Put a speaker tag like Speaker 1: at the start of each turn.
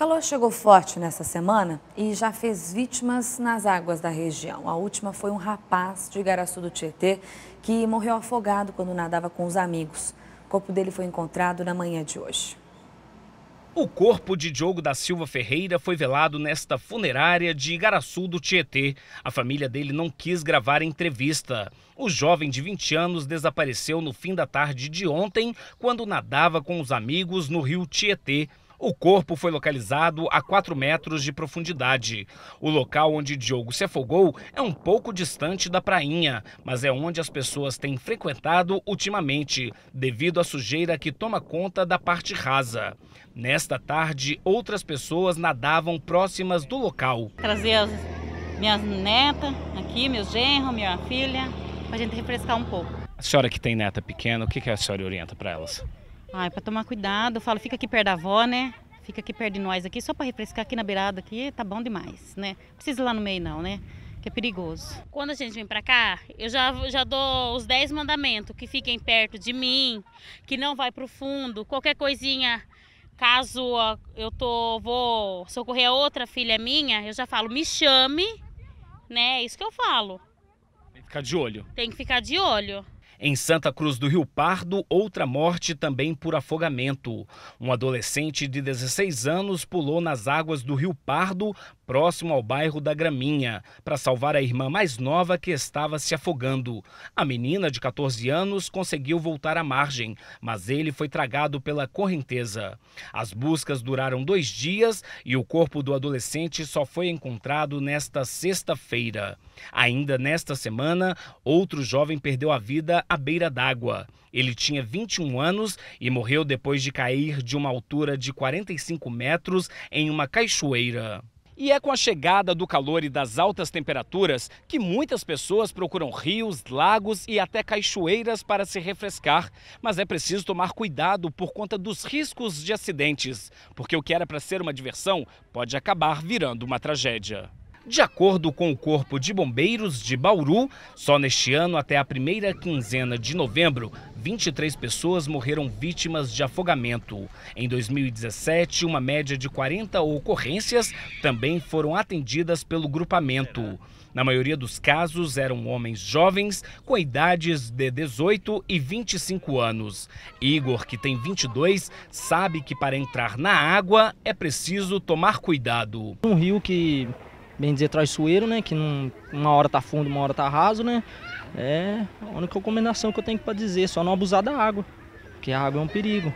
Speaker 1: calor chegou forte nessa semana e já fez vítimas nas águas da região. A última foi um rapaz de Igaraçu do Tietê que morreu afogado quando nadava com os amigos. O corpo dele foi encontrado na manhã de hoje. O corpo de Diogo da Silva Ferreira foi velado nesta funerária de Igaraçu do Tietê. A família dele não quis gravar a entrevista. O jovem de 20 anos desapareceu no fim da tarde de ontem, quando nadava com os amigos no rio Tietê. O corpo foi localizado a 4 metros de profundidade. O local onde Diogo se afogou é um pouco distante da prainha, mas é onde as pessoas têm frequentado ultimamente, devido à sujeira que toma conta da parte rasa. Nesta tarde, outras pessoas nadavam próximas do local.
Speaker 2: Trazer as minhas netas aqui, meu genro, minha filha, para a gente refrescar um pouco.
Speaker 1: A senhora que tem neta pequena, o que a senhora orienta para elas?
Speaker 2: Ai, pra para tomar cuidado. Eu falo, fica aqui perto da avó, né? Fica aqui perto de nós aqui, só para refrescar aqui na beirada aqui, tá bom demais, né? Não precisa ir lá no meio não, né? Que é perigoso.
Speaker 3: Quando a gente vem para cá, eu já, já dou os 10 mandamentos, que fiquem perto de mim, que não vai pro fundo, qualquer coisinha caso eu tô vou socorrer outra filha minha, eu já falo, me chame, né? É isso que eu falo.
Speaker 1: Tem que ficar de olho.
Speaker 3: Tem que ficar de olho.
Speaker 1: Em Santa Cruz do Rio Pardo, outra morte também por afogamento. Um adolescente de 16 anos pulou nas águas do Rio Pardo, próximo ao bairro da Graminha, para salvar a irmã mais nova que estava se afogando. A menina de 14 anos conseguiu voltar à margem, mas ele foi tragado pela correnteza. As buscas duraram dois dias e o corpo do adolescente só foi encontrado nesta sexta-feira. Ainda nesta semana, outro jovem perdeu a vida à beira d'água. Ele tinha 21 anos e morreu depois de cair de uma altura de 45 metros em uma cachoeira. E é com a chegada do calor e das altas temperaturas que muitas pessoas procuram rios, lagos e até cachoeiras para se refrescar. Mas é preciso tomar cuidado por conta dos riscos de acidentes, porque o que era para ser uma diversão pode acabar virando uma tragédia. De acordo com o Corpo de Bombeiros de Bauru, só neste ano, até a primeira quinzena de novembro, 23 pessoas morreram vítimas de afogamento. Em 2017, uma média de 40 ocorrências também foram atendidas pelo grupamento. Na maioria dos casos, eram homens jovens com idades de 18 e 25 anos. Igor, que tem 22, sabe que para entrar na água é preciso tomar cuidado. Um rio que bem dizer, traiçoeiro, né? Que não, uma hora tá fundo, uma hora tá raso, né? É a única recomendação que eu tenho para dizer, só não abusar da água, porque a água é um perigo.